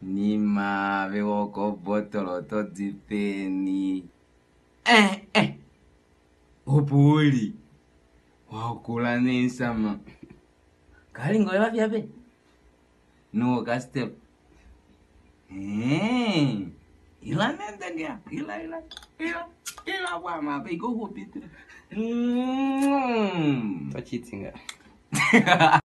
Nima veo ko botolo to dipeni. Eh eh. Opuli. Wa kula nisa ma. Kali ngo yavya be. No gaste. Eh. Ila nende ngia. Ila ila. Ila. Ila wa ma be go hopi. Mm. Tachitinga.